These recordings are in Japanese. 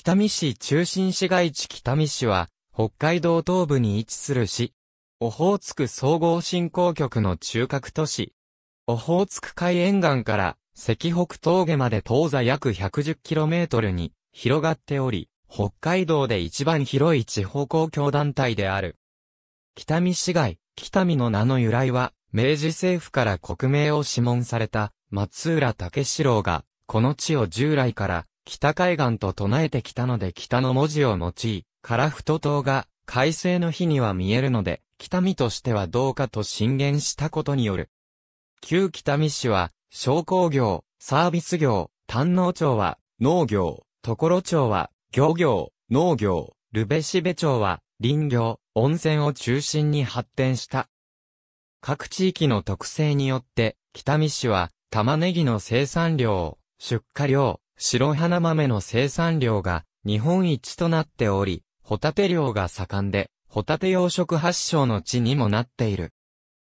北見市中心市街地北見市は、北海道東部に位置する市。オホーツク総合振興局の中核都市。オホーツク海沿岸から、赤北峠まで東西約 110km に広がっており、北海道で一番広い地方公共団体である。北見市街、北見の名の由来は、明治政府から国名を諮問された松浦武四郎が、この地を従来から北海岸と唱えてきたので北の文字を用い、樺太島が、快晴の日には見えるので、北見としてはどうかと進言したことによる。旧北見市は、商工業、サービス業、丹能町は、農業、所町は、漁業、農業、ルベシベ町は、林業、温泉を中心に発展した。各地域の特性によって、北見市は、玉ねぎの生産量、出荷量、白花豆の生産量が日本一となっており、ホタテ漁が盛んで、ホタテ養殖発祥の地にもなっている。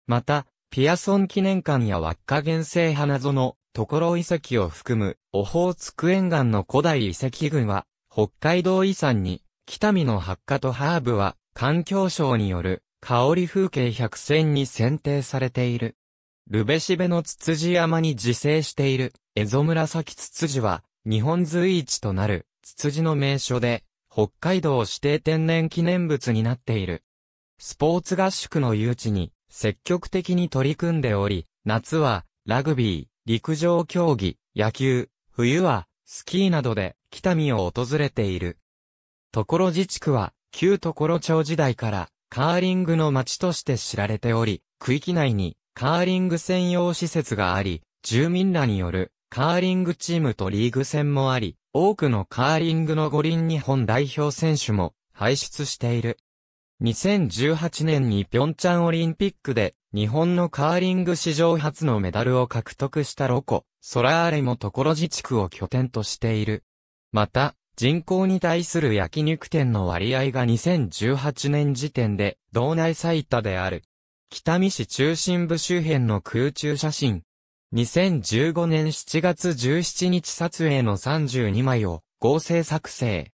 また、ピアソン記念館や輪っか原生花園、ところ遺跡を含む、オホーツク沿岸の古代遺跡群は、北海道遺産に、北見の発火とハーブは、環境省による、香り風景百選に選定されている。ルベシベのツツジ山に自生している、エゾムラキツツジは、日本随一となる、ツツジの名所で、北海道指定天然記念物になっている。スポーツ合宿の誘致に、積極的に取り組んでおり、夏は、ラグビー、陸上競技、野球、冬は、スキーなどで、北見を訪れている。所自治区は、旧所町時代から、カーリングの町として知られており、区域内に、カーリング専用施設があり、住民らによる、カーリングチームとリーグ戦もあり、多くのカーリングの五輪日本代表選手も輩出している。2018年にピョンチャンオリンピックで日本のカーリング史上初のメダルを獲得したロコ、ソラーレも所自治区を拠点としている。また、人口に対する焼肉店の割合が2018年時点で道内最多である。北見市中心部周辺の空中写真、2015年7月17日撮影の32枚を合成作成。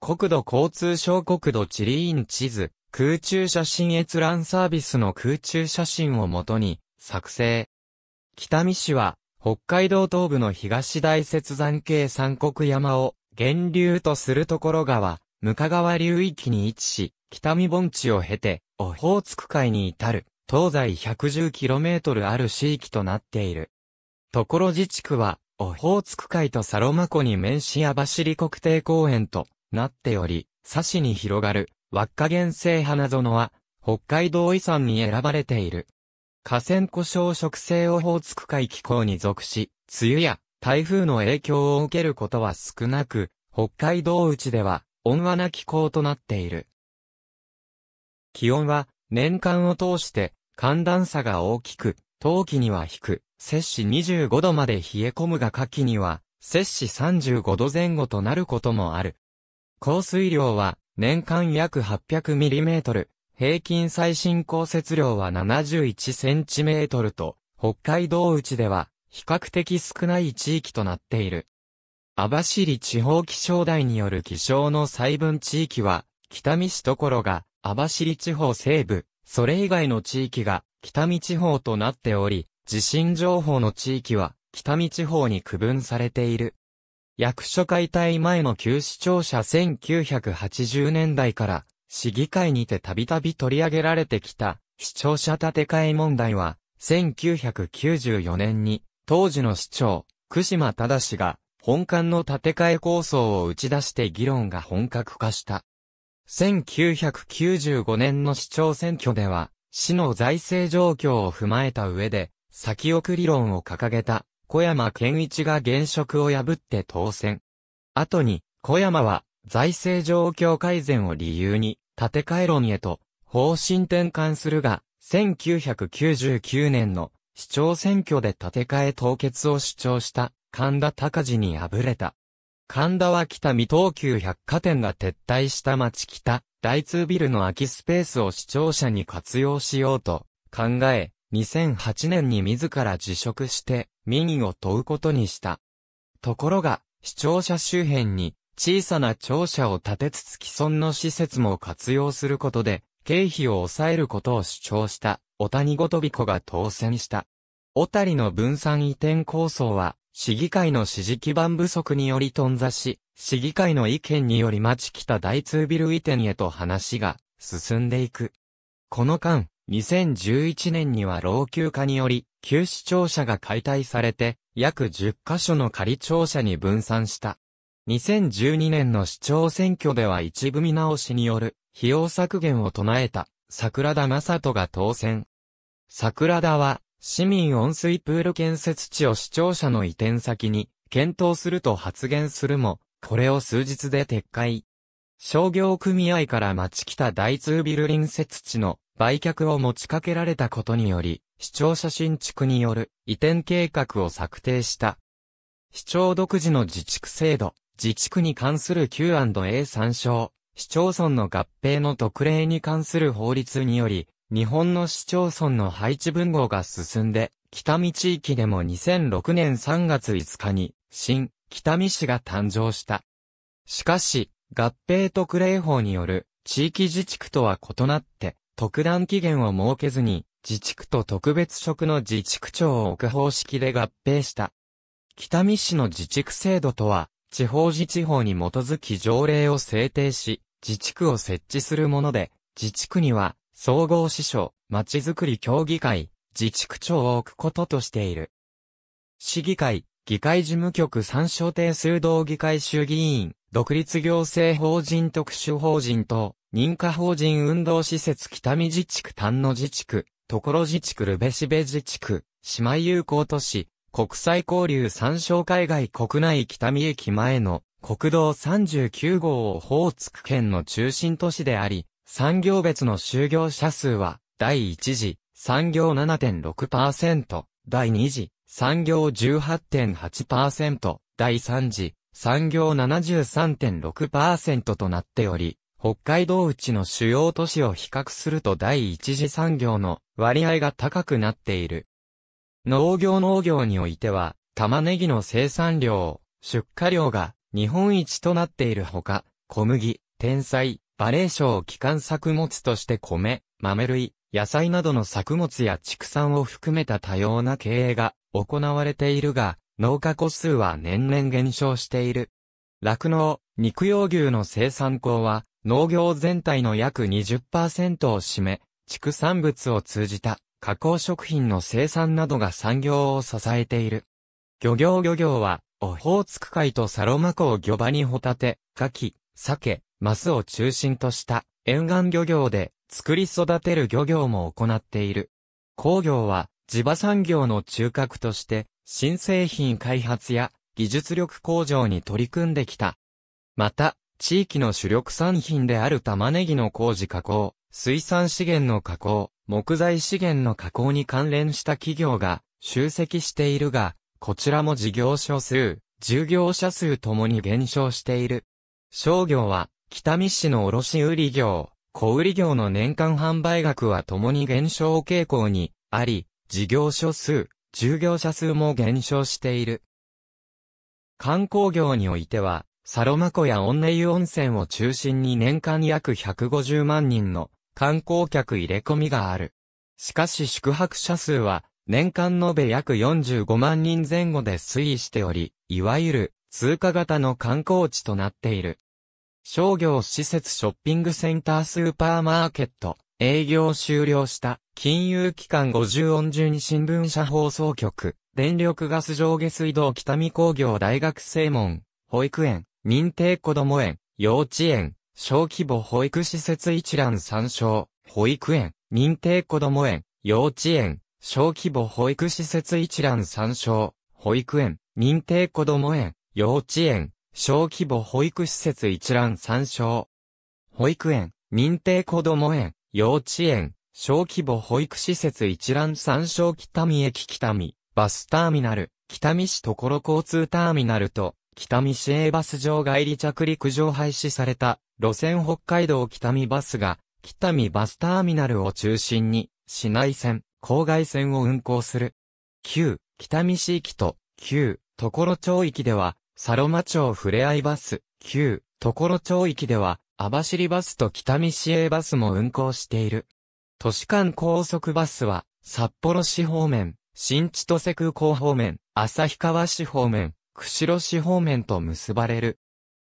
国土交通省国土地理院地図、空中写真閲覧サービスの空中写真をもとに作成。北見市は北海道東部の東大雪山系三国山を源流とするところ川、向川流域に位置し、北見盆地を経て、オホーツク海に至る、東西 110km ある地域となっている。ところ自治区は、オホーツク海とサロマ湖に面し網走国定公園となっており、サシに広がる、輪っか原生花園は、北海道遺産に選ばれている。河川湖礁植生オホーツク海気候に属し、梅雨や台風の影響を受けることは少なく、北海道内では温和な気候となっている。気温は年間を通して寒暖差が大きく、冬季には低く、摂氏25度まで冷え込むが夏季には、摂氏35度前後となることもある。降水量は年間約8 0 0トル、平均最深降雪量は7 1トルと、北海道内では比較的少ない地域となっている。網走地方気象台による気象の細分地域は、北見市ところが網走地方西部、それ以外の地域が北見地方となっており、地震情報の地域は、北見地方に区分されている。役所解体前の旧市庁舎1980年代から、市議会にてたびたび取り上げられてきた、市庁舎建て替え問題は、1994年に、当時の市長、久島忠が、本館の建て替え構想を打ち出して議論が本格化した。1995年の市長選挙では、市の財政状況を踏まえた上で、先送り論を掲げた小山健一が現職を破って当選。後に小山は財政状況改善を理由に建て替え論へと方針転換するが、1999年の市長選挙で建て替え凍結を主張した神田隆治に敗れた。神田は北未東急百貨店が撤退した町北、大通ビルの空きスペースを視聴者に活用しようと考え、2008年に自ら辞職して民意を問うことにした。ところが、市庁舎周辺に小さな庁舎を建てつつ既存の施設も活用することで、経費を抑えることを主張した、小谷ごとびこが当選した。小谷の分散移転構想は、市議会の支持基盤不足により頓挫し、市議会の意見により待ち来た大通ビル移転へと話が進んでいく。この間、2011年には老朽化により、旧市庁舎が解体されて、約10カ所の仮庁舎に分散した。2012年の市長選挙では一部見直しによる費用削減を唱えた桜田正人が当選。桜田は市民温水プール建設地を市庁舎の移転先に検討すると発言するも、これを数日で撤回。商業組合から町た大通ビル隣接地の売却を持ちかけられたことにより、市庁真新築による移転計画を策定した。市庁独自の自治区制度、自治区に関する Q&A 参照、市町村の合併の特例に関する法律により、日本の市町村の配置分号が進んで、北見地域でも2006年3月5日に、新、北見市が誕生した。しかし、合併特例法による地域自治区とは異なって、特段期限を設けずに、自治区と特別職の自治区長を置く方式で合併した。北見市の自治区制度とは、地方自治法に基づき条例を制定し、自治区を設置するもので、自治区には、総合支所、まちづくり協議会、自治区長を置くこととしている。市議会、議会事務局参照定数道議会衆議院、独立行政法人特殊法人等、認可法人運動施設北見自治区丹野自治区、所自治区ルベシベ自治区、姉妹友好都市、国際交流参照海外国内北見駅前の国道39号をホーツク県の中心都市であり、産業別の就業者数は、第1次、産業7.6%、第2次、産業18.8%、第3次、産業73.6%となっており、北海道内の主要都市を比較すると第一次産業の割合が高くなっている。農業農業においては、玉ねぎの生産量、出荷量が日本一となっているほか、小麦、天才、バレー賞基幹作物として米、豆類、野菜などの作物や畜産を含めた多様な経営が行われているが、農家個数は年々減少している。酪農、肉用牛の生産校は、農業全体の約20%を占め、畜産物を通じた加工食品の生産などが産業を支えている。漁業漁業は、オホーツク海とサロマ湖を漁場にホタテ、カキ、鮭、マスを中心とした沿岸漁業で作り育てる漁業も行っている。工業は地場産業の中核として新製品開発や技術力向上に取り組んできた。また、地域の主力産品である玉ねぎの工事加工、水産資源の加工、木材資源の加工に関連した企業が集積しているが、こちらも事業所数、従業者数ともに減少している。商業は、北見市の卸売業、小売業の年間販売額はともに減少傾向にあり、事業所数、従業者数も減少している。観光業においては、サロマ湖やネ湯温泉を中心に年間約150万人の観光客入れ込みがある。しかし宿泊者数は年間延べ約45万人前後で推移しており、いわゆる通過型の観光地となっている。商業施設ショッピングセンタースーパーマーケット、営業終了した金融機関50音順新聞社放送局、電力ガス上下水道北見工業大学正門、保育園、認定子ども園、幼稚園、小規模保育施設一覧参照、保育園、認定子ども園、幼稚園、小規模保育施設一覧参照、保育園、認定子ども園、幼稚園、小規模保育施設一覧参照。保育園、認定子ども園、幼稚園、小規模保育施設一覧参照北見駅北見、バスターミナル、北見市所交通ターミナルと、北見市営バス場外離着陸場廃止された、路線北海道北見バスが、北見バスターミナルを中心に、市内線、郊外線を運行する。旧、北見市域と、旧、所町域では、サロマ町ふれあいバス、旧、所町域では、網走バスと北見市営バスも運行している。都市間高速バスは、札幌市方面、新千歳空港方面、旭川市方面、釧路市方面と結ばれる。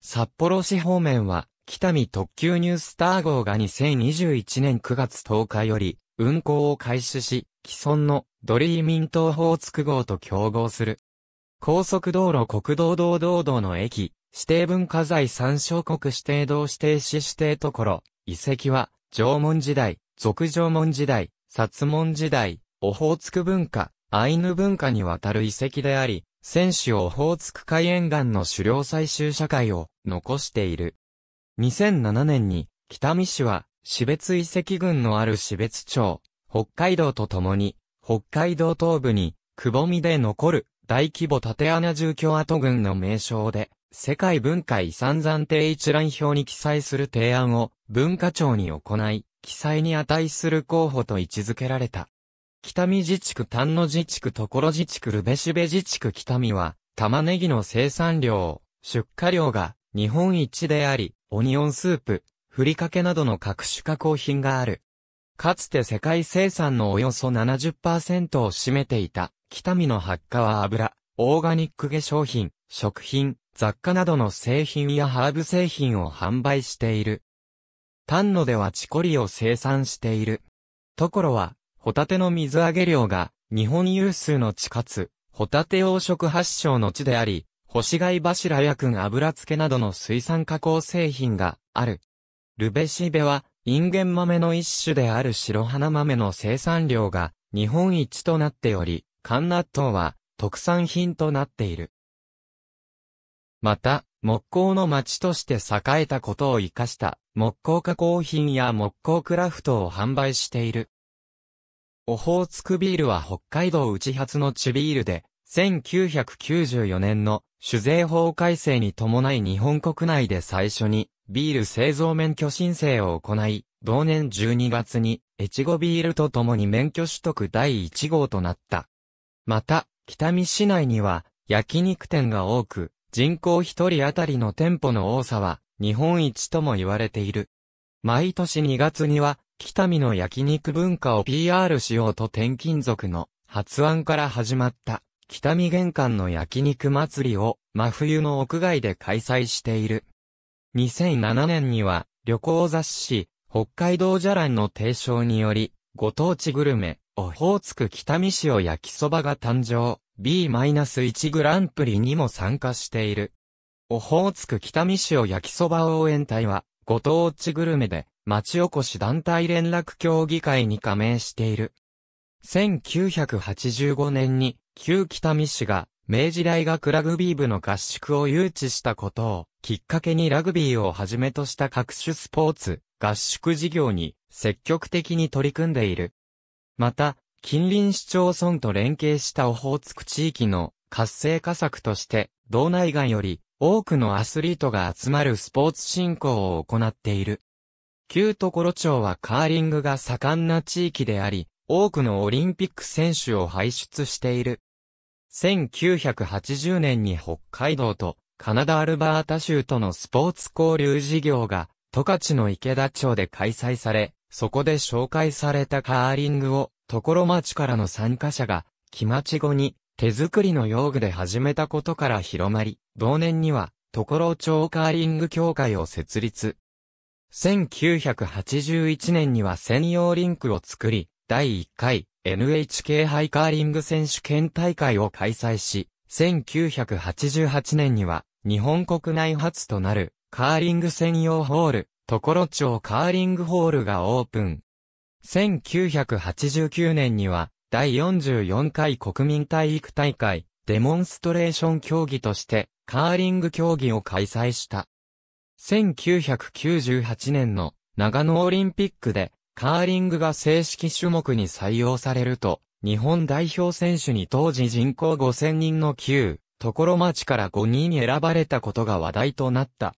札幌市方面は、北見特急ニュースター号が2021年9月10日より、運行を開始し、既存のドリーミン東方筑号と競合する。高速道路国道道道道の駅、指定文化財参照国指定道指定市指定ところ、遺跡は、縄文時代、俗縄文時代、薩文時代、オホーツク文化、アイヌ文化にわたる遺跡であり、選手をオホーツク海沿岸の狩猟採集社会を残している。2007年に北見市は死別遺跡群のある死別町、北海道と共に北海道東部にくぼみで残る大規模縦穴住居跡群の名称で世界文化遺産暫定一覧表に記載する提案を文化庁に行い、記載に値する候補と位置づけられた。北見自治区丹野自治区所自治区ルベシベ自治区北見は、玉ねぎの生産量、出荷量が日本一であり、オニオンスープ、ふりかけなどの各種加工品がある。かつて世界生産のおよそ70%を占めていた、北見の発火は油、オーガニック化粧品、食品、雑貨などの製品やハーブ製品を販売している。丹野ではチコリを生産している。ところは、ホタテの水揚げ量が、日本有数の地かつ、ホタテ養殖発祥の地であり、干し貝柱やくん油漬けなどの水産加工製品がある。ルベシベは、インゲン豆の一種である白花豆の生産量が日本一となっており、缶納豆は特産品となっている。また、木工の町として栄えたことを活かした木工加工品や木工クラフトを販売している。オホーツクビールは北海道内発の地ビールで、1994年の酒税法改正に伴い日本国内で最初にビール製造免許申請を行い、同年12月に越後ビールと共に免許取得第1号となった。また、北見市内には焼肉店が多く、人口1人当たりの店舗の多さは日本一とも言われている。毎年2月には北見の焼肉文化を PR しようと転勤族の発案から始まった北見玄関の焼肉祭りを真冬の屋外で開催している。2007年には旅行雑誌北海道じゃらんの提唱によりご当地グルメオホーツク北見市を焼きそばが誕生 B-1 グランプリにも参加している。オホーツク北見市を焼きそば応援隊はご当地グルメで町おこし団体連絡協議会に加盟している。1985年に、旧北見市が、明治大学ラグビー部の合宿を誘致したことを、きっかけにラグビーをはじめとした各種スポーツ、合宿事業に積極的に取り組んでいる。また、近隣市町村と連携したオホーツク地域の活性化策として、道内外より多くのアスリートが集まるスポーツ振興を行っている。旧所町はカーリングが盛んな地域であり、多くのオリンピック選手を輩出している。1980年に北海道とカナダアルバータ州とのスポーツ交流事業が十勝の池田町で開催され、そこで紹介されたカーリングを所町からの参加者が木町後に手作りの用具で始めたことから広まり、同年には所町カーリング協会を設立。1981年には専用リンクを作り、第1回 NHK ハイカーリング選手権大会を開催し、1988年には日本国内初となるカーリング専用ホール、ところ町カーリングホールがオープン。1989年には第44回国民体育大会デモンストレーション競技としてカーリング競技を開催した。1998年の長野オリンピックでカーリングが正式種目に採用されると、日本代表選手に当時人口5000人の9、所町から5人に選ばれたことが話題となった。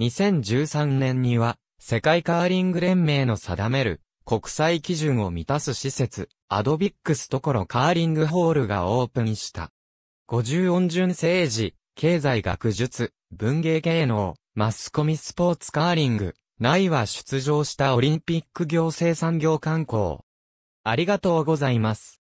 2013年には、世界カーリング連盟の定める国際基準を満たす施設、アドビックスところカーリングホールがオープンした。50音順政治、経済学術、文芸芸能、マスコミスポーツカーリング、ないは出場したオリンピック行政産業観光。ありがとうございます。